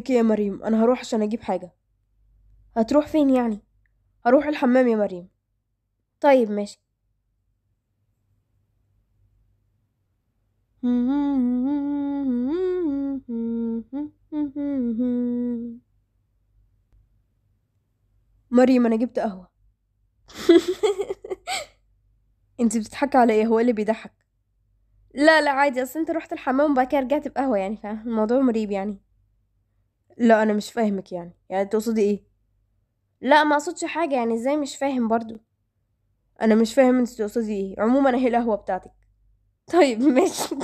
لك يا مريم أنا هروح عشان أجيب حاجة هتروح فين يعني؟ هروح الحمام يا مريم طيب ماشي مريم أنا جبت قهوة انت بتضحكي على ايه هو إيه اللي بيضحك لا لا عادي اصل انت رحت الحمام وبعد كده رجعت بقهوه يعني فالموضوع مريب يعني لا انا مش فاهمك يعني يعني تقصدي ايه لا ما اقصدش حاجه يعني ازاي مش فاهم برضو انا مش فاهم انت تقصدي ايه عموما اهي القهوه بتاعتك طيب ماشي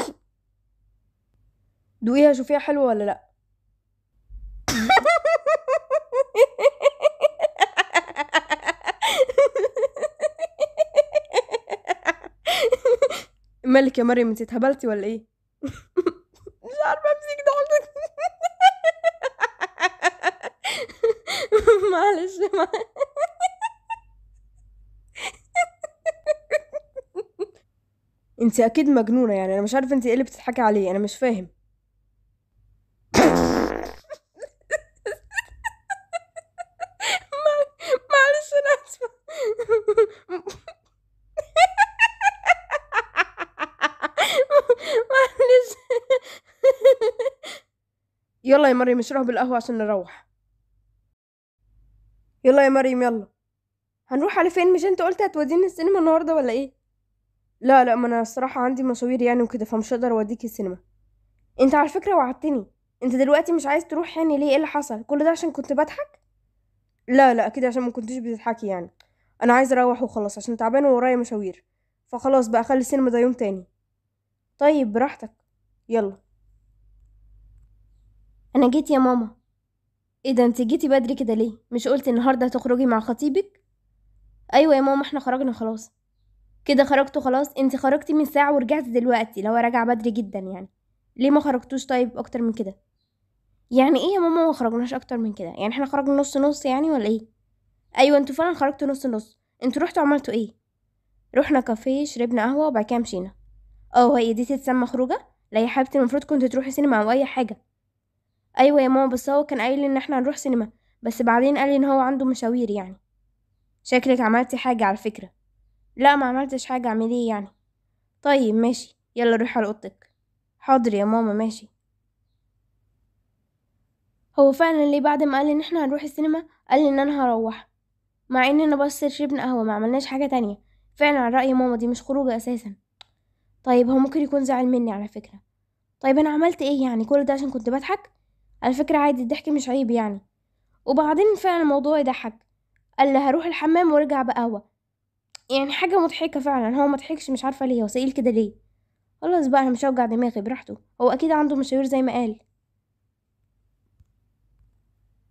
دوقيها شوفيها حلوه ولا لا مالك يا مريم انت اتهبلتي ولا ايه مش عارفه معلش انت اكيد مجنونه يعني انا مش عارفه انت ايه اللي بتضحكي عليه انا مش فاهم معلش انا اسفه معلش يلا يا مريم اشرب القهوه عشان نروح يا مريم يلا هنروح على فين مش انت قلت هتوديني السينما النهارده ولا ايه لا لا ما انا الصراحه عندي مشاوير يعني وكده فمش هقدر اوديكي السينما انت على فكره وعدتني انت دلوقتي مش عايز تروح يعني ليه ايه اللي حصل كل ده عشان كنت بضحك لا لا اكيد عشان ما كنتش بتضحكي يعني انا عايز اروح وخلاص عشان تعبان وورايا مشاوير فخلاص بقى خلي السينما ده يوم تاني طيب براحتك يلا انا جيت يا ماما ايه ده انت جيتي بدري كده ليه مش قلتي النهارده هتخرجي مع خطيبك ايوه يا ماما احنا خرجنا خلاص كده خرجتوا خلاص انت خرجتي من ساعه ورجعتي دلوقتي لو راجعه بدري جدا يعني ليه ما خرجتوش طيب اكتر من كده يعني ايه يا ماما ما خرجناش اكتر من كده يعني احنا خرجنا نص نص يعني ولا ايه ايوه انتوا فعلا خرجتوا نص نص انتوا رحتوا عملتوا ايه رحنا كافيه شربنا قهوه وبعد كده مشينا اه هي دي تتسمى خروجه لا يا حبيبتي المفروض كنت تروحي سينما او اي حاجه ايوه يا ماما بس هو كان قايل ان احنا هنروح سينما بس بعدين قال ان هو عنده مشاوير يعني شكلك عملتي حاجه على فكره لا ما عملتش حاجه اعملي ايه يعني طيب ماشي يلا روح على اوضتك حاضر يا ماما ماشي هو فعلا ليه بعد ما قال ان احنا هنروح السينما قال ان انا هروح مع اننا بس شربنا قهوه ما عملناش حاجه تانية فعلا على راي ماما دي مش خروجه اساسا طيب هو ممكن يكون زعل مني على فكره طيب انا عملت ايه يعني كل ده عشان كنت بضحك على فكرة عادي الضحك مش عيب يعني وبعدين فعلا الموضوع يضحك قال لي هروح الحمام وارجع بقهوة يعني حاجة مضحكة فعلا هو مضحكش مش عارفة ليه هو كده ليه خلاص بقى انا مش هوجع دماغي براحته هو اكيد عنده مشاوير زي ما قال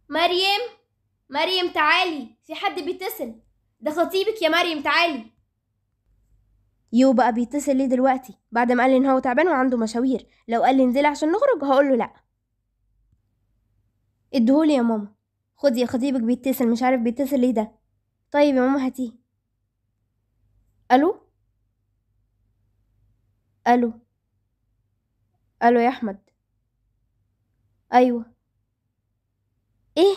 مريم مريم تعالي في حد بيتصل ده خطيبك يا مريم تعالي يو بقى بيتصل ليه دلوقتي بعد ما قال لي ان هو تعبان وعنده مشاوير لو قال لي انزلي عشان نخرج هقول له لا ادهولي يا ماما خدي يا خطيبك بيتصل مش عارف بيتصل ليه ده طيب يا ماما هاتيه الو الو الو يا احمد ايوه ايه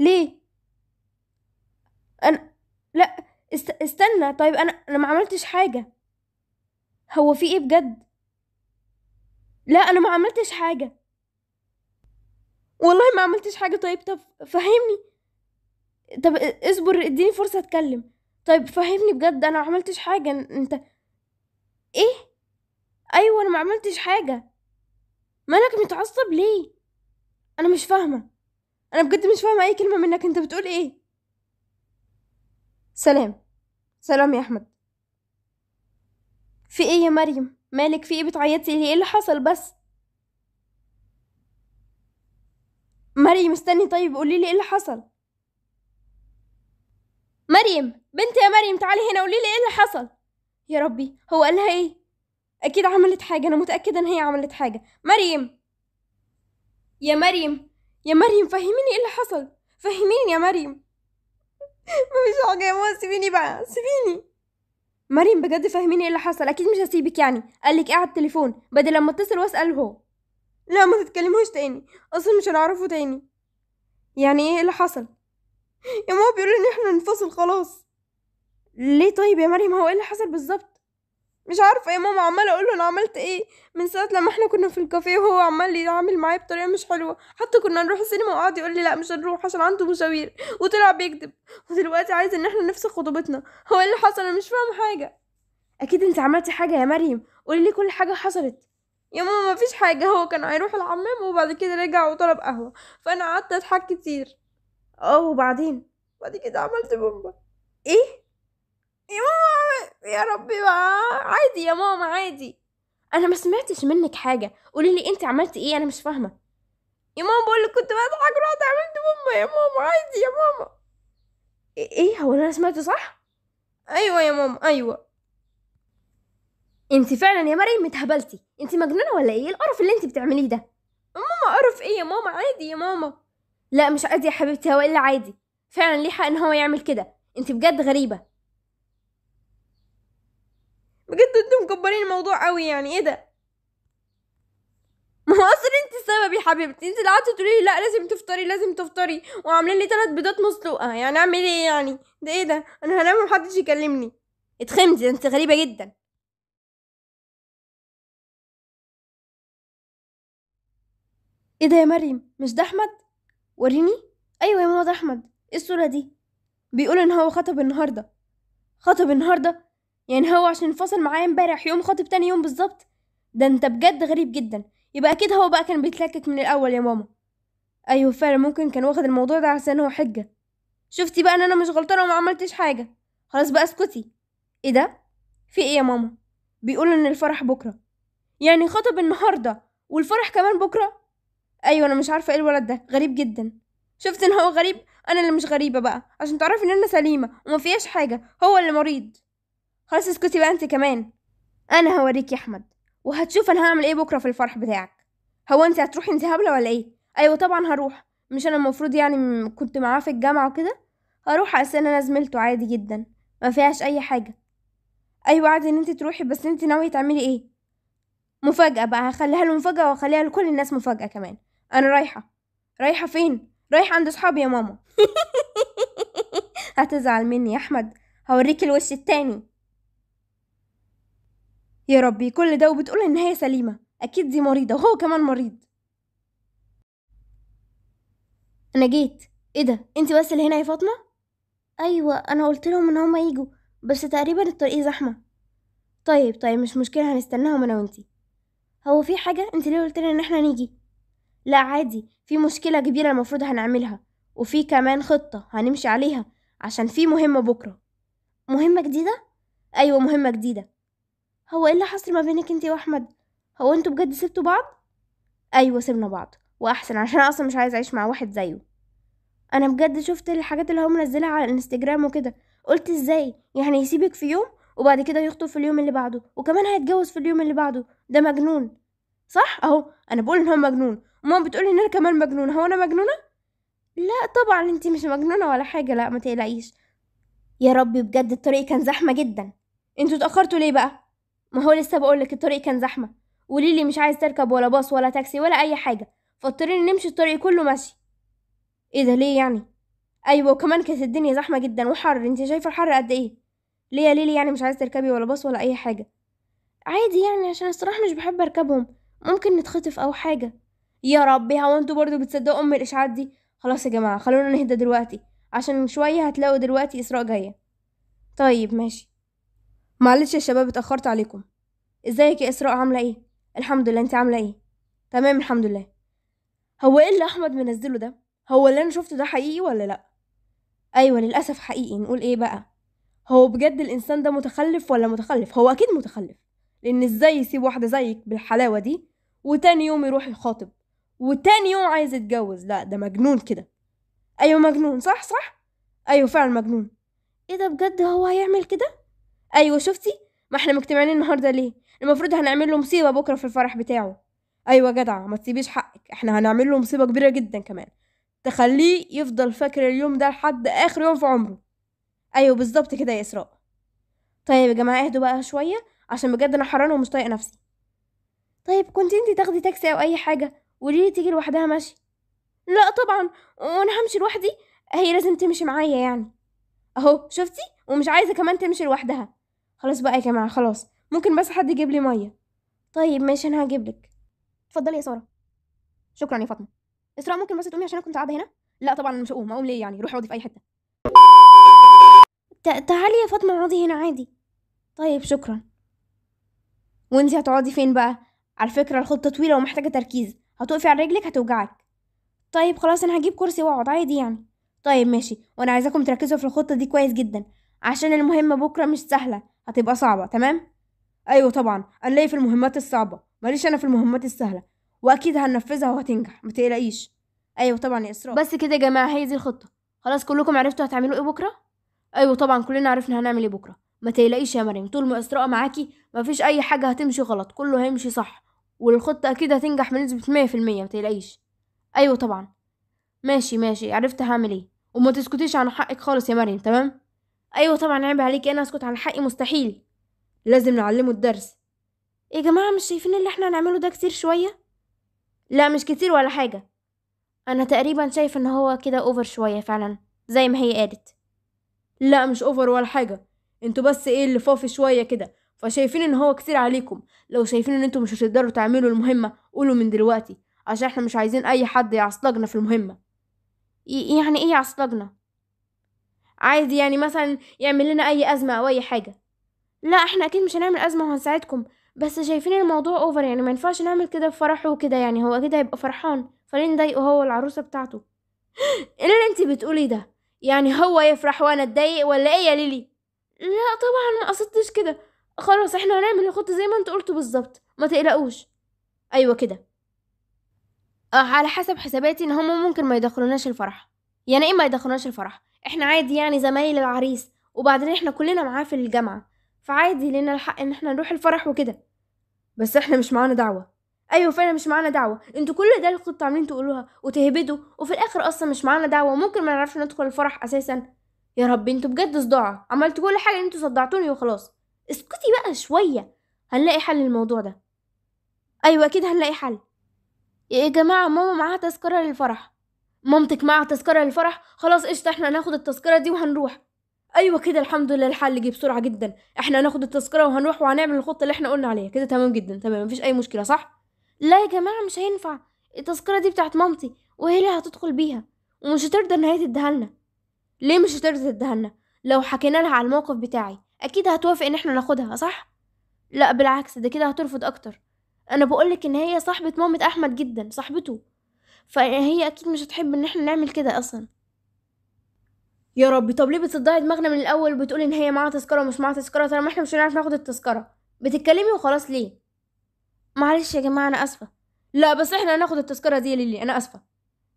ليه انا لا است... استنى طيب انا انا ما عملتش حاجه هو في ايه بجد لا انا ما عملتش حاجه والله ما عملتش حاجه طيب طب فهمني طب اصبر اديني فرصه اتكلم طيب فهمني بجد انا ما عملتش حاجه انت ايه ايوه انا ما عملتش حاجه مالك متعصب ليه انا مش فاهمه انا بجد مش فاهمه اي كلمه منك انت بتقول ايه سلام سلام يا احمد في ايه يا مريم مالك في ايه بتعيطي ايه اللي حصل بس مريم استني طيب قولي لي ايه اللي حصل مريم بنت يا مريم تعالي هنا قولي لي ايه اللي حصل يا ربي هو قالها ايه اكيد عملت حاجه انا متاكده ان هي عملت حاجه مريم يا مريم يا مريم فهميني ايه اللي حصل فهميني يا مريم مفيش حاجه يا ماما سيبيني بقى سيبيني مريم بجد فهميني ايه اللي حصل اكيد مش هسيبك يعني قالك ايه على التليفون بدل لما اتصل واساله هو لا ما تتكلموش تاني اصلا مش هنعرفه تاني يعني ايه اللي حصل يا ماما بيقول ان احنا ننفصل خلاص ليه طيب يا مريم هو ايه اللي حصل بالظبط مش عارفه يا ماما عماله اقول له انا عملت ايه من ساعه لما احنا كنا في الكافيه وهو عمال يتعامل معايا بطريقه مش حلوه حتى كنا نروح السينما وقعد يقول لي لا مش هنروح عشان عنده مشاوير وطلع بيكذب ودلوقتي عايز ان احنا نفسخ خطوبتنا هو ايه اللي حصل انا مش فاهمه حاجه اكيد انت عملتي حاجه يا مريم قولي لي كل حاجه حصلت يا ماما مفيش حاجة هو كان هيروح الحمام وبعد كده رجع وطلب قهوة فأنا قعدت أضحك كتير اه وبعدين بعد كده عملت بومبا ايه يا ماما يا ربي بقى عادي يا ماما عادي انا ما سمعتش منك حاجه قولي لي انت عملت ايه انا مش فاهمه يا ماما بقول لك كنت بضحك رحت عملت بومبا يا ماما عادي يا ماما ايه, إيه هو انا سمعته صح ايوه يا ماما ايوه انت فعلا يا مريم اتهبلتي انت مجنونه ولا ايه القرف اللي انت بتعمليه ده ماما قرف ايه يا ماما عادي يا ماما لا مش عادي يا حبيبتي هو الا عادي فعلا ليه حق ان هو يعمل كده انت بجد غريبه بجد انتوا مكبرين الموضوع قوي يعني ايه ده ما هو اصلا انت السبب يا حبيبتي انت اللي قعدتي تقولي لا لازم تفطري لازم تفطري وعاملين لي ثلاث بيضات مسلوقه يعني اعمل ايه يعني ده ايه ده انا هنام ومحدش يكلمني اتخمتي انت غريبه جدا ايه ده يا مريم مش ده احمد وريني ايوه يا ماما ده احمد ايه الصوره دي بيقول ان هو خطب النهارده خطب النهارده يعني هو عشان انفصل معايا امبارح يوم خطب تاني يوم بالظبط ده انت بجد غريب جدا يبقى اكيد هو بقى كان بيتلكك من الاول يا ماما ايوه فعلا ممكن كان واخد الموضوع ده عشان هو حجه شفتي بقى ان انا مش غلطانه وما عملتش حاجه خلاص بقى اسكتي ايه ده في ايه يا ماما بيقول ان الفرح بكره يعني خطب النهارده والفرح كمان بكره ايوه انا مش عارفه ايه الولد ده غريب جدا شفت ان هو غريب انا اللي مش غريبه بقى عشان تعرفي ان انا سليمه وما فيهاش حاجه هو اللي مريض خلاص اسكتي بقى انت كمان انا هوريك يا احمد وهتشوف انا هعمل ايه بكره في الفرح بتاعك هو انت هتروحي انت هبله ولا ايه ايوه طبعا هروح مش انا المفروض يعني كنت معاه في الجامعه وكده هروح عشان انا زميلته عادي جدا ما فيهاش اي حاجه ايوه عادي ان انت تروحي بس انت ناويه تعملي ايه مفاجاه بقى هخليها له مفاجاه واخليها لكل الناس مفاجاه كمان انا رايحه رايحه فين رايحه عند اصحابي يا ماما هتزعل مني يا احمد هوريك الوش التاني يا ربي كل ده وبتقول ان هي سليمه اكيد دي مريضه وهو كمان مريض انا جيت ايه ده انت بس اللي هنا يا فاطمه ايوه انا قلت لهم ان هما يجوا بس تقريبا الطريق زحمه طيب طيب مش مشكله هنستناهم انا وانتي هو في حاجه انت ليه قلت ان احنا نيجي لا عادي في مشكلة كبيرة المفروض هنعملها وفي كمان خطة هنمشي عليها عشان في مهمة بكرة مهمة جديدة؟ أيوة مهمة جديدة هو ايه اللي حصل ما بينك انتي واحمد هو انتوا بجد سبتوا بعض ايوه سيبنا بعض واحسن عشان انا اصلا مش عايز اعيش مع واحد زيه انا بجد شفت الحاجات اللي هو منزلها على الانستجرام وكده قلت ازاي يعني يسيبك في يوم وبعد كده يخطب في اليوم اللي بعده وكمان هيتجوز في اليوم اللي بعده ده مجنون صح اهو انا بقول ان هو مجنون ماما بتقولي ان انا كمان مجنونه هو انا مجنونه لا طبعا انت مش مجنونه ولا حاجه لا ما تقلقيش يا ربي بجد الطريق كان زحمه جدا انتوا اتاخرتوا ليه بقى ما هو لسه بقولك الطريق كان زحمه وليلي مش عايز تركب ولا باص ولا تاكسي ولا اي حاجه فاضطرين نمشي الطريق كله ماشي ايه ده ليه يعني ايوه وكمان كانت الدنيا زحمه جدا وحر انت شايفه الحر قد ايه ليه يا ليلي يعني مش عايز تركبي ولا باص ولا اي حاجه عادي يعني عشان الصراحه مش بحب اركبهم ممكن نتخطف او حاجه يا ربي هو انتوا برضو بتصدقوا ام الاشاعات دي خلاص يا جماعه خلونا نهدى دلوقتي عشان شويه هتلاقوا دلوقتي اسراء جايه طيب ماشي معلش يا شباب اتاخرت عليكم ازيك يا اسراء عامله ايه الحمد لله انت عامله ايه تمام الحمد لله هو ايه اللي احمد منزله ده هو اللي انا شفته ده حقيقي ولا لا ايوه للاسف حقيقي نقول ايه بقى هو بجد الانسان ده متخلف ولا متخلف هو اكيد متخلف لان ازاي يسيب واحده زيك بالحلاوه دي وتاني يوم يروح يخاطب وتاني يوم عايز يتجوز لا ده مجنون كده ايوه مجنون صح صح ايوه فعلا مجنون ايه ده بجد هو هيعمل كده ايوه شفتي ما احنا مجتمعين النهارده ليه المفروض هنعمل له مصيبه بكره في الفرح بتاعه ايوه جدع ما تسيبيش حقك احنا هنعمل له مصيبه كبيره جدا كمان تخليه يفضل فاكر اليوم ده لحد اخر يوم في عمره ايوه بالظبط كده يا اسراء طيب يا جماعه اهدوا بقى شويه عشان بجد انا حرانه ومش طايقه نفسي طيب كنت انت تاخدي تاكسي او اي حاجه وليلي تيجي لوحدها ماشي لا طبعا وانا همشي لوحدي هي لازم تمشي معايا يعني اهو شفتي ومش عايزه كمان تمشي لوحدها خلاص بقى يا جماعه خلاص ممكن بس حد يجيب لي ميه طيب ماشي انا هجيب لك اتفضلي يا ساره شكرا يا فاطمه اسراء ممكن بس تقومي عشان انا كنت قاعده هنا لا طبعا انا مش هقوم هقوم ليه يعني روحي اقعدي في اي حته تعالي يا فاطمه اقعدي هنا عادي طيب شكرا وانتي هتقعدي فين بقى على فكره الخطه طويله ومحتاجه تركيز هتقفي على رجلك هتوجعك طيب خلاص انا هجيب كرسي واقعد عادي يعني طيب ماشي وانا عايزاكم تركزوا في الخطه دي كويس جدا عشان المهمه بكره مش سهله هتبقى صعبه تمام ايوه طبعا انا في المهمات الصعبه ماليش انا في المهمات السهله واكيد هننفذها وهتنجح ما تقلقيش ايوه طبعا يا اسراء بس كده يا جماعه هي دي الخطه خلاص كلكم عرفتوا هتعملوا ايه بكره ايوه طبعا كلنا عرفنا هنعمل ايه بكره ما تقلقيش يا مريم طول ما اسراء معاكي مفيش اي حاجه هتمشي غلط كله هيمشي صح والخطة أكيد هتنجح بنسبة مية في المية متقلقيش أيوة طبعا ماشي ماشي عرفت هعمل ايه وما تسكتيش عن حقك خالص يا مريم تمام أيوة طبعا عيب عليكي أنا أسكت عن حقي مستحيل لازم نعلمه الدرس إيه يا جماعة مش شايفين اللي احنا هنعمله ده كتير شوية لا مش كتير ولا حاجة أنا تقريبا شايف إن هو كده أوفر شوية فعلا زي ما هي قالت لا مش أوفر ولا حاجة انتوا بس ايه اللي فافي شوية كده فشايفين ان هو كتير عليكم لو شايفين ان انتم مش هتقدروا تعملوا المهمه قولوا من دلوقتي عشان احنا مش عايزين اي حد يعصلجنا في المهمه يعني ايه يعصلجنا عايز يعني مثلا يعمل لنا اي ازمه او اي حاجه لا احنا اكيد مش هنعمل ازمه وهنساعدكم بس شايفين الموضوع اوفر يعني ما ينفعش نعمل كده بفرحه وكده يعني هو كده هيبقى فرحان فليه نضايقه هو العروسه بتاعته ايه اللي انت بتقولي ده يعني هو يفرح وانا اتضايق ولا ايه يا ليلي لا طبعا ما قصدتش كده خلاص احنا هنعمل الخطة زي ما انت قلت بالظبط ما تقلقوش ايوه كده اه على حسب حساباتي ان هما ممكن ما يدخلوناش الفرح يعني ايه ما يدخلوناش الفرح احنا عادي يعني زمايل العريس وبعدين احنا كلنا معاه في الجامعة فعادي لنا الحق ان احنا نروح الفرح وكده بس احنا مش معانا دعوة ايوه فعلا مش معانا دعوة انتوا كل ده اللي كنتوا عاملين تقولوها وتهبدوا وفي الاخر اصلا مش معانا دعوة ممكن ما نعرفش ندخل الفرح اساسا يا رب انتوا بجد صداع عملتوا كل حاجة انتوا صدعتوني وخلاص اسكتي بقى شوية هنلاقي حل للموضوع ده أيوة أكيد هنلاقي حل يا جماعة ماما معاها تذكرة للفرح مامتك معاها تذكرة للفرح خلاص قشطة احنا هناخد التذكرة دي وهنروح ايوه كده الحمد لله الحل جه بسرعه جدا احنا هناخد التذكره وهنروح وهنعمل الخطه اللي احنا قلنا عليها كده تمام جدا تمام مفيش اي مشكله صح لا يا جماعه مش هينفع التذكره دي بتاعت مامتي وهي اللي هتدخل بيها ومش هترضى ان هي تديها لنا ليه مش هترضى تديها لنا لو حكينا لها على الموقف بتاعي اكيد هتوافق ان احنا ناخدها صح لا بالعكس ده كده هترفض اكتر انا بقولك ان هي صاحبة مامة احمد جدا صاحبته فهي اكيد مش هتحب ان احنا نعمل كده اصلا يا ربي طب ليه بتصدعي دماغنا من الاول بتقولي ان هي معاها تذكره ومش معاها تذكره طالما احنا مش هنعرف ناخد التذكره بتتكلمي وخلاص ليه معلش يا جماعه انا اسفه لا بس احنا هناخد التذكره دي يا ليلي انا اسفه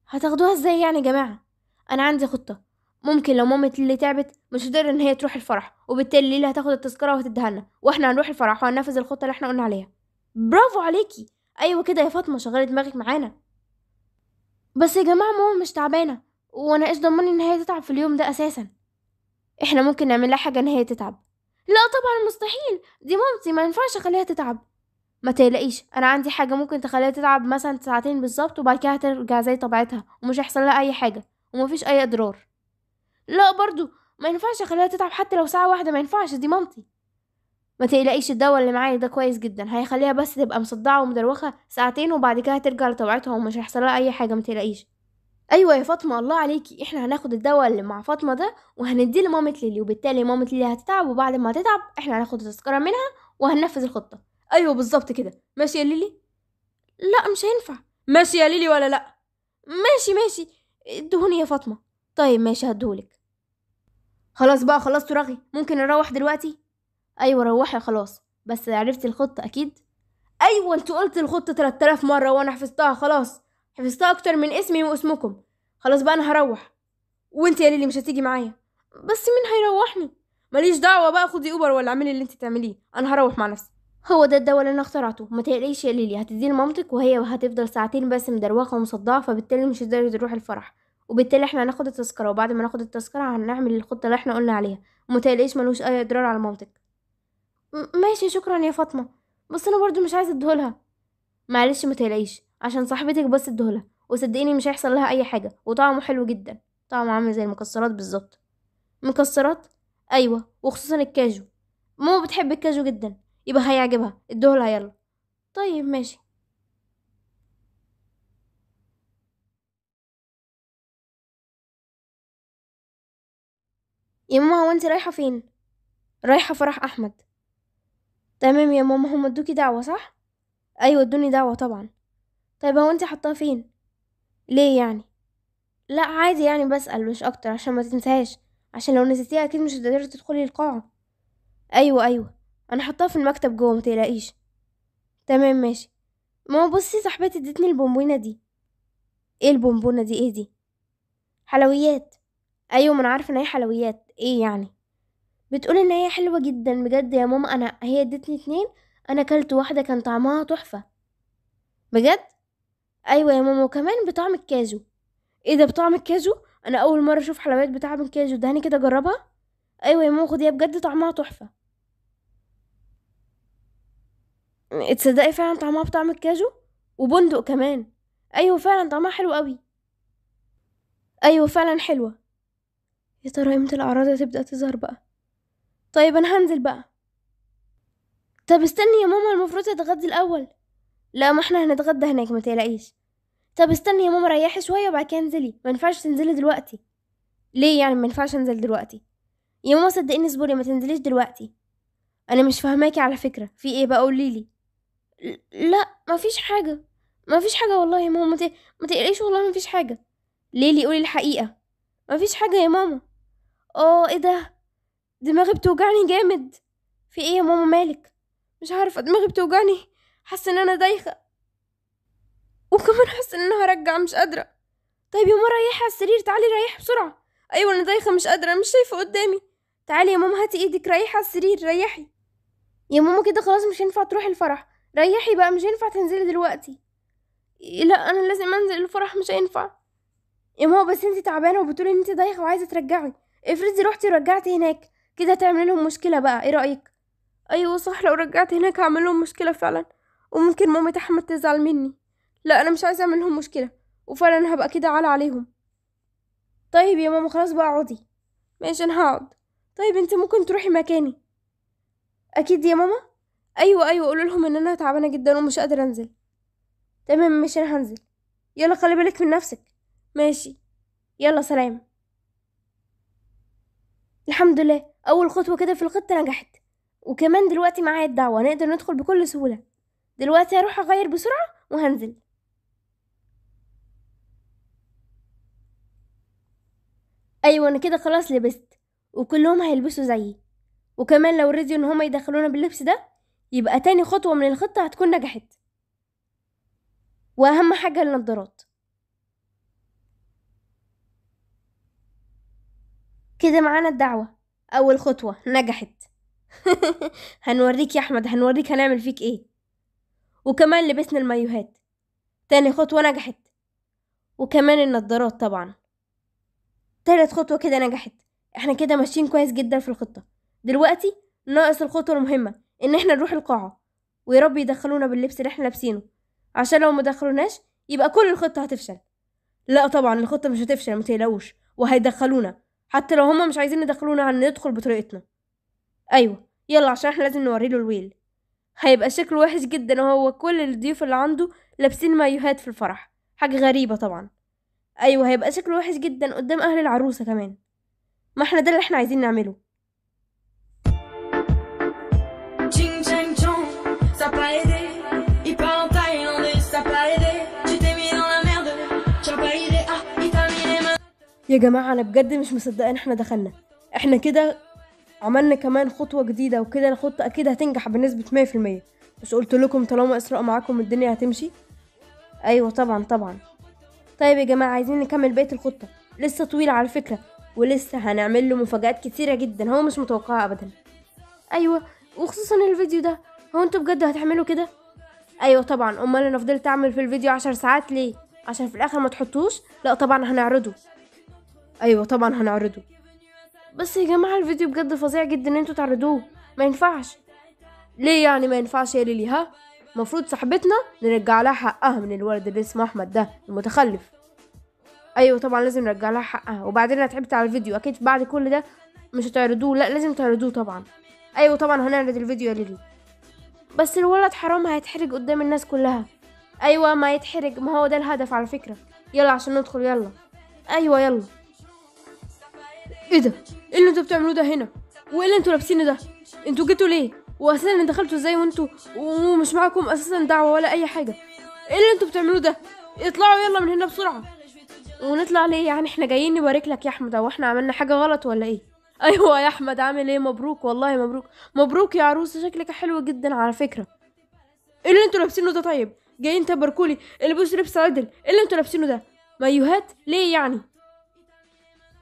هتاخدوها ازاي يعني يا جماعه انا عندي خطه ممكن لو مامتي اللي تعبت مش هتقدر ان هي تروح الفرح وبالتالي ليلى هتاخد التذكره وهتديها لنا واحنا هنروح الفرح وهننفذ الخطه اللي احنا قلنا عليها برافو عليكي ايوه كده يا فاطمه شغلي دماغك معانا بس يا جماعه ماما مش تعبانه وانا ايش ضمني ان هي تتعب في اليوم ده اساسا احنا ممكن نعمل لها حاجه ان هي تتعب لا طبعا مستحيل دي مامتي ما ينفعش اخليها تتعب ما تقلقيش انا عندي حاجه ممكن تخليها تتعب مثلا ساعتين بالظبط وبعد كده هترجع زي طبيعتها ومش هيحصل لها اي حاجه ومفيش اي اضرار لا برضو ما ينفعش اخليها تتعب حتى لو ساعه واحده ما ينفعش دي مامتي ما تقلقيش الدواء اللي معايا ده كويس جدا هيخليها بس تبقى مصدعه ومدروخه ساعتين وبعد كده هترجع لطبيعتها ومش هيحصل لها اي حاجه ما تقلقيش ايوه يا فاطمه الله عليكي احنا هناخد الدواء اللي مع فاطمه ده وهنديه لمامه ليلي وبالتالي مامه ليلي هتتعب وبعد ما تتعب احنا هناخد التذكره منها وهننفذ الخطه ايوه بالظبط كده ماشي يا ليلي لا مش هينفع ماشي يا ليلي ولا لا ماشي ماشي ادهوني يا فاطمه طيب ماشي هديهولك خلاص بقى خلصت رغي ممكن نروح دلوقتي ايوه روحي خلاص بس عرفت الخطه اكيد ايوه انت قلت الخطه 3000 مره وانا حفظتها خلاص حفظتها اكتر من اسمي واسمكم خلاص بقى انا هروح وانت يا ليلي مش هتيجي معايا بس مين هيروحني ماليش دعوه بقى خدي اوبر ولا اعملي اللي انت تعمليه انا هروح مع نفسي هو ده الدواء اللي انا اخترعته ما تقلقيش يا ليلي هتديه لمامتك وهي هتفضل ساعتين بس مدروخه ومصدعه فبالتالي مش هتقدري تروح الفرح وبالتالي احنا هناخد التذكره وبعد ما ناخد التذكره هنعمل الخطه اللي احنا قلنا عليها ومتهيأليش ملوش اي اضرار على مامتك ماشي شكرا يا فاطمه بس انا برضو مش عايزه ادهولها معلش متقلقيش عشان صاحبتك بس ادهولها وصدقيني مش هيحصل لها اي حاجه وطعمه حلو جدا طعمه عامل زي المكسرات بالظبط مكسرات ايوه وخصوصا الكاجو ماما بتحب الكاجو جدا يبقى هيعجبها ادهولها يلا طيب ماشي يا ماما هو انت رايحه فين رايحه فرح احمد تمام يا ماما هم ادوكي دعوه صح ايوه ادوني دعوه طبعا طيب هو انت حطاها فين ليه يعني لا عادي يعني بسال مش اكتر عشان ما تنساهاش عشان لو نسيتيها اكيد مش هتقدري تدخلي القاعه ايوه ايوه انا حطاها في المكتب جوه متقلقيش تمام ماشي ماما بصي صاحبتي ادتني البونبونة دي ايه البونبونة دي ايه دي حلويات ايوه ما انا عارفه ان هي حلويات ايه يعني بتقول ان هي حلوه جدا بجد يا ماما انا هي ادتني اتنين انا اكلت واحده كان طعمها تحفه بجد ايوه يا ماما وكمان بطعم الكاجو ايه ده بطعم الكاجو انا اول مره اشوف حلويات بطعم الكاجو دهني كده اجربها ايوه يا ماما خديها بجد طعمها تحفه تصدقي فعلا طعمها بطعم الكاجو وبندق كمان ايوه فعلا طعمها حلو قوي ايوه فعلا حلوه يا ترى امتى الاعراض هتبدا تظهر بقى طيب انا هنزل بقى طب استني يا ماما المفروض اتغدى الاول لا ما احنا هنتغدى هناك ما تقلقيش طب استني يا ماما ريحي شويه وبعد كده انزلي ما ينفعش تنزلي دلوقتي ليه يعني ما ينفعش انزل دلوقتي يا ماما صدقيني اصبري ما تنزليش دلوقتي انا مش فاهماكي على فكره في ايه بقى قوليلي لا مفيش حاجه مفيش حاجه والله يا ماما ما تقلقيش والله مفيش حاجه ليلي قولي الحقيقه مفيش حاجه يا ماما اه ايه ده دماغي بتوجعني جامد في ايه يا ماما مالك مش عارفه دماغي بتوجعني حاسه ان انا دايخه وكمان حاسه ان انا هرجع مش قادره طيب يا ماما ريحي على السرير تعالي ريحي بسرعه ايوه انا دايخه مش قادره مش شايفه قدامي تعالي يا ماما هاتي ايدك ريحي على السرير ريحي يا ماما كده خلاص مش هينفع تروحي الفرح ريحي بقى مش هينفع تنزلي دلوقتي لا انا لازم انزل الفرح مش هينفع يا ماما بس انت تعبانه وبتقولي ان انت دايخه وعايزه ترجعي افرضي روحتي رجعتي هناك كده تعمل لهم مشكله بقى ايه رايك ايوه صح لو رجعت هناك هعمل لهم مشكله فعلا وممكن مامة احمد تزعل مني لا انا مش عايزه اعمل لهم مشكله وفعلا هبقى كده عالة عليهم طيب يا ماما خلاص بقى اقعدي ماشي انا هقعد طيب انت ممكن تروحي مكاني اكيد يا ماما ايوه ايوه قولوا لهم ان انا تعبانه جدا ومش قادره انزل تمام ماشي انا هنزل يلا خلي بالك من نفسك ماشي يلا سلام الحمد لله اول خطوه كده في الخطه نجحت وكمان دلوقتي معايا الدعوه نقدر ندخل بكل سهوله دلوقتي هروح اغير بسرعه وهنزل ايوه انا كده خلاص لبست وكلهم هيلبسوا زيي وكمان لو رضيوا ان هما يدخلونا باللبس ده يبقى تاني خطوه من الخطه هتكون نجحت واهم حاجه النضارات كده معانا الدعوة أول خطوة نجحت هنوريك يا أحمد هنوريك هنعمل فيك إيه وكمان لبسنا المايوهات تاني خطوة نجحت وكمان النظارات طبعا تالت خطوة كده نجحت احنا كده ماشيين كويس جدا في الخطة دلوقتي ناقص الخطوة المهمة ان احنا نروح القاعة ويا رب يدخلونا باللبس اللي احنا لابسينه عشان لو مدخلوناش يبقى كل الخطة هتفشل لا طبعا الخطة مش هتفشل متقلقوش وهيدخلونا حتى لو هما مش عايزين يدخلونا هندخل بطريقتنا ايوه يلا عشان احنا لازم نوريله الويل هيبقى شكله وحش جدا وهو كل الضيوف اللي عنده لابسين مايوهات في الفرح حاجه غريبه طبعا ايوه هيبقى شكله وحش جدا قدام اهل العروسه كمان ما احنا ده اللي احنا عايزين نعمله يا جماعة أنا بجد مش مصدقة إن إحنا دخلنا إحنا كده عملنا كمان خطوة جديدة وكده الخطة أكيد هتنجح بنسبة مية في المية مش قلت لكم طالما إسراء معاكم الدنيا هتمشي أيوة طبعا طبعا طيب يا جماعة عايزين نكمل بقية الخطة لسه طويلة على فكرة ولسه هنعمل له مفاجآت كتيرة جدا هو مش متوقعها أبدا أيوة وخصوصا الفيديو ده هو انتوا بجد هتعملوا كده أيوة طبعا أمال أنا فضلت أعمل في الفيديو عشر ساعات ليه عشان في الآخر ما تحطوش لا طبعا هنعرضه ايوه طبعا هنعرضه بس يا جماعه الفيديو بجد فظيع جدا ان انتوا تعرضوه ما ينفعش ليه يعني ما ينفعش يا ليلي ها المفروض صاحبتنا نرجع لها حقها من الولد اللي اسمه احمد ده المتخلف ايوه طبعا لازم نرجع لها حقها وبعدين انا تعبت على الفيديو اكيد بعد كل ده مش هتعرضوه لا لازم تعرضوه طبعا ايوه طبعا هنعرض الفيديو يا ليلي بس الولد حرام هيتحرج قدام الناس كلها ايوه ما يتحرج ما هو ده الهدف على فكره يلا عشان ندخل يلا ايوه يلا ايه ده ايه اللي انتوا بتعملوه ده هنا وايه اللي انتوا لابسينه ده انتوا جيتوا ليه واساسا دخلتوا ازاي وانتوا ومش معاكم اساسا دعوه ولا اي حاجه ايه اللي انتوا بتعملوه ده اطلعوا يلا من هنا بسرعه ونطلع ليه يعني احنا جايين نبارك لك يا احمد هو احنا عملنا حاجه غلط ولا ايه ايوه يا احمد عامل ايه مبروك والله مبروك مبروك يا عروسه شكلك حلو جدا على فكره ايه اللي انتوا لابسينه ده طيب جايين تباركولي إيه البس لبس عدل ايه اللي انتوا لابسينه ده مايوهات ليه يعني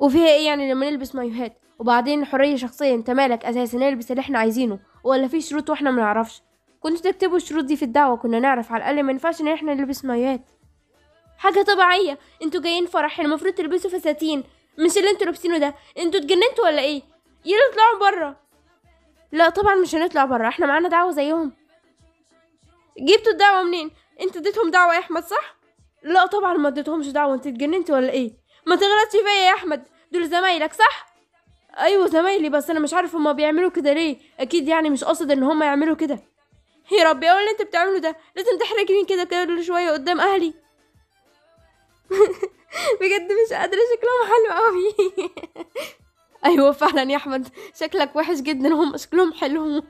وفيها ايه يعني لما نلبس مايوهات وبعدين حريه شخصيه انت مالك اساسا نلبس اللي احنا عايزينه ولا في شروط واحنا ما نعرفش كنت تكتبوا الشروط دي في الدعوه كنا نعرف على الاقل ما ينفعش ان احنا نلبس مايوهات حاجه طبيعيه انتوا جايين فرح المفروض تلبسوا فساتين مش اللي انتوا لابسينه ده انتوا اتجننتوا ولا ايه يلا اطلعوا بره لا طبعا مش هنطلع بره احنا معانا دعوه زيهم جبتوا الدعوه منين انت اديتهم دعوه يا احمد صح لا طبعا ما اديتهمش دعوه انت اتجننت ولا ايه ما تغلطش فيا يا احمد دول زمايلك صح ايوه زمايلي بس انا مش عارف هما بيعملوا كده ليه اكيد يعني مش قصد ان هما يعملوا كده يا ربي اول اللي انت بتعمله ده لازم تحرجني كده كل شويه قدام اهلي بجد مش قادره شكلهم حلو قوي ايوه فعلا يا احمد شكلك وحش جدا هم شكلهم حلو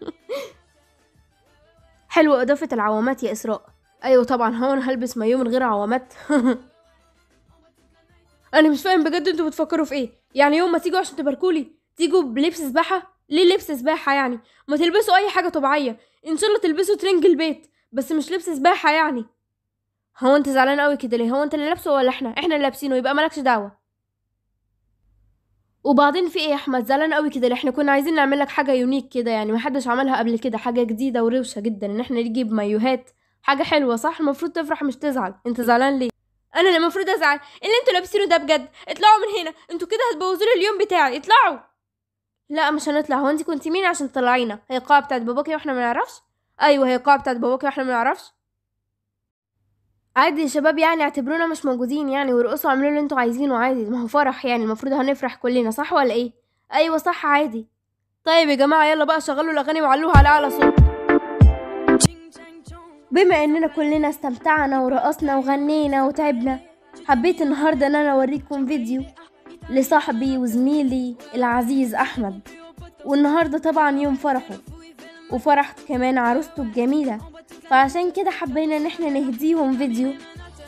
حلوه اضافه العوامات يا اسراء ايوه طبعا هون هلبس مايو من غير عوامات انا مش فاهم بجد انتوا بتفكروا في ايه يعني يوم ما تيجوا عشان تباركولي تيجوا بلبس سباحه ليه لبس سباحه يعني ما تلبسوا اي حاجه طبيعيه ان شاء الله تلبسوا ترنج البيت بس مش لبس سباحه يعني هو انت زعلان قوي كده ليه هو انت اللي لابسه ولا احنا احنا اللي لابسينه يبقى مالكش دعوه وبعدين في ايه يا احمد زعلان قوي كده احنا كنا عايزين نعمل لك حاجه يونيك كده يعني محدش عملها قبل كده حاجه جديده وروشه جدا ان احنا نجيب مايوهات حاجه حلوه صح المفروض تفرح مش تزعل انت زعلان ليه انا اللي المفروض ازعل اللي انتوا لابسينه ده بجد اطلعوا من هنا انتوا كده هتبوظوا لي اليوم بتاعي اطلعوا لا مش هنطلع هو انت كنت مين عشان تطلعينا هي القاعه بتاعت باباكي واحنا ما نعرفش ايوه هي القاعه بتاعت باباكي واحنا ما نعرفش عادي يا شباب يعني اعتبرونا مش موجودين يعني وارقصوا اعملوا اللي انتوا عايزينه عادي ما هو فرح يعني المفروض هنفرح كلنا صح ولا ايه ايوه صح عادي طيب يا جماعه يلا بقى شغلوا الاغاني وعلوها على اعلى صوت بما اننا كلنا استمتعنا ورقصنا وغنينا وتعبنا حبيت النهاردة ان انا اوريكم فيديو لصاحبي وزميلي العزيز احمد والنهاردة طبعا يوم فرحه وفرح كمان عروسته الجميلة فعشان كده حبينا ان احنا نهديهم فيديو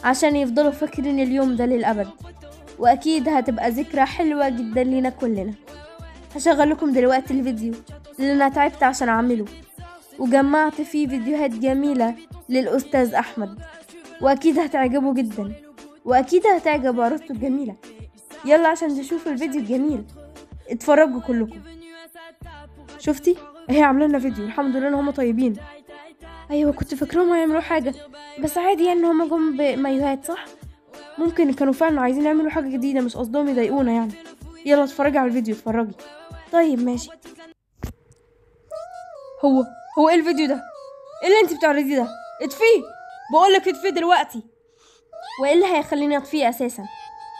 عشان يفضلوا فاكرين اليوم ده للأبد وأكيد هتبقى ذكرى حلوة جدا لنا كلنا هشغل لكم دلوقتي الفيديو اللي أنا تعبت عشان أعمله وجمعت فيه فيديوهات جميلة للأستاذ أحمد وأكيد هتعجبه جدا وأكيد هتعجب عروسته الجميلة يلا عشان تشوفوا الفيديو الجميل اتفرجوا كلكم شفتي هي عامله لنا فيديو الحمد لله ان هم طيبين ايوه كنت فاكرهم هيعملوا حاجه بس عادي يعني ان هم جم بمايوهات صح ممكن كانوا فعلا عايزين يعملوا حاجه جديده مش قصدهم يضايقونا يعني يلا اتفرجي على الفيديو اتفرجي طيب ماشي هو هو ايه الفيديو ده ايه اللي انت بتعرضيه ده اطفيه بقول لك اطفيه دلوقتي وايه اللي هيخليني اطفيه اساسا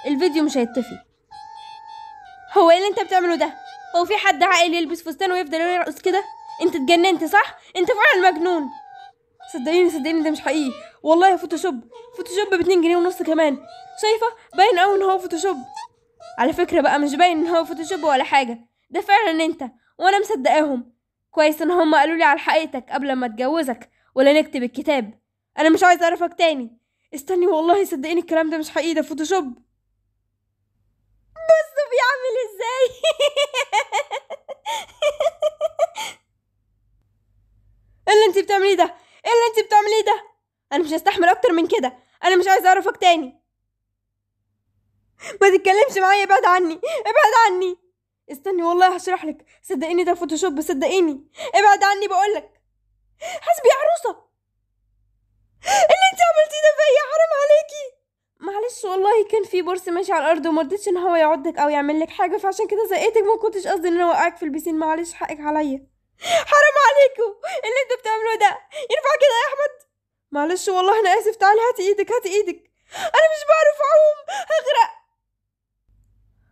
الفيديو مش هيطفي هو ايه اللي انت بتعمله ده هو في حد عاقل يلبس فستان ويفضل يرقص كده انت اتجننت صح انت فعلا مجنون صدقيني صدقيني ده مش حقيقي والله فوتوشوب فوتوشوب ب 2 جنيه ونص كمان شايفه باين قوي ان هو فوتوشوب على فكره بقى مش باين ان هو فوتوشوب ولا حاجه ده فعلا انت وانا مصدقاهم كويس ان هما قالوا لي على حقيقتك قبل ما اتجوزك ولا نكتب الكتاب انا مش عايز اعرفك تاني استني والله صدقيني الكلام ده مش حقيقي ده فوتوشوب بصوا بيعمل ازاي ايه اللي انت بتعمليه ده ايه اللي انت بتعمليه ده انا مش هستحمل اكتر من كده انا مش عايز اعرفك تاني ما تتكلمش معايا ابعد عني ابعد عني استني والله هشرح لك صدقيني ده فوتوشوب صدقيني ابعد عني بقولك حسبي يا عروسه اللي انت عملتيه ده فيا حرام عليكي معلش والله كان في برص ماشي على الارض وما رضيتش ان هو يعضك او يعمل لك حاجه فعشان كده زقيتك ما كنتش قصدي ان انا اوقعك في البسين معلش حقك عليا حرام عليكم اللي انتوا بتعملوه ده ينفع كده يا احمد معلش والله انا اسف تعالي هاتي ايدك هاتي ايدك انا مش بعرف اعوم هغرق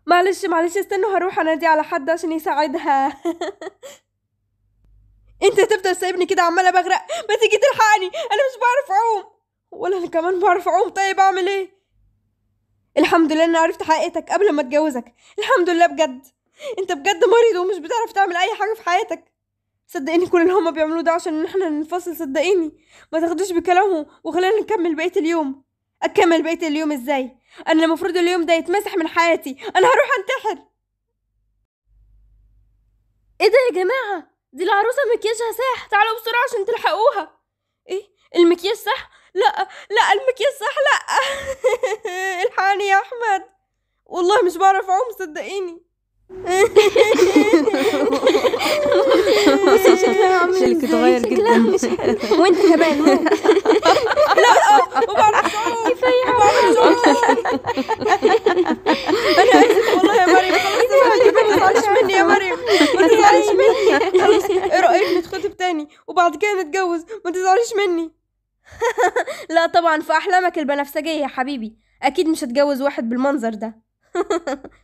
معلش معلش استنوا هروح انادي على حد عشان يساعدها انت هتفضل سايبني كده عماله بغرق ما تيجي تلحقني انا مش بعرف اعوم ولا انا كمان بعرف اعوم طيب اعمل ايه الحمد لله اني عرفت حقيقتك قبل ما اتجوزك الحمد لله بجد انت بجد مريض ومش بتعرف تعمل اي حاجه في حياتك صدقيني كل اللي هما بيعملوه ده عشان احنا ننفصل صدقيني ما تاخدوش بكلامه وخلينا نكمل بقيه اليوم اكمل بقيه اليوم ازاي انا المفروض اليوم ده يتمسح من حياتي انا هروح انتحر ايه ده يا جماعه دي العروسه مكياجها ساح تعالوا بسرعه عشان تلحقوها ايه المكياج صح لا لا المكياج صح لا الحقني يا احمد والله مش بعرف اعوم صدقيني بصي شكلها عامل شكلك اتغير جدا وانت كمان لا ما أه، بعرفش اعوم كفايه انا اسف والله يا مريم خلاص ما تزعلش مني يا مريم ما تزعليش مني خلاص ايه رايك نتخطب تاني وبعد كده نتجوز ما تزعليش مني لا طبعا في احلامك البنفسجيه يا حبيبي اكيد مش هتجوز واحد بالمنظر ده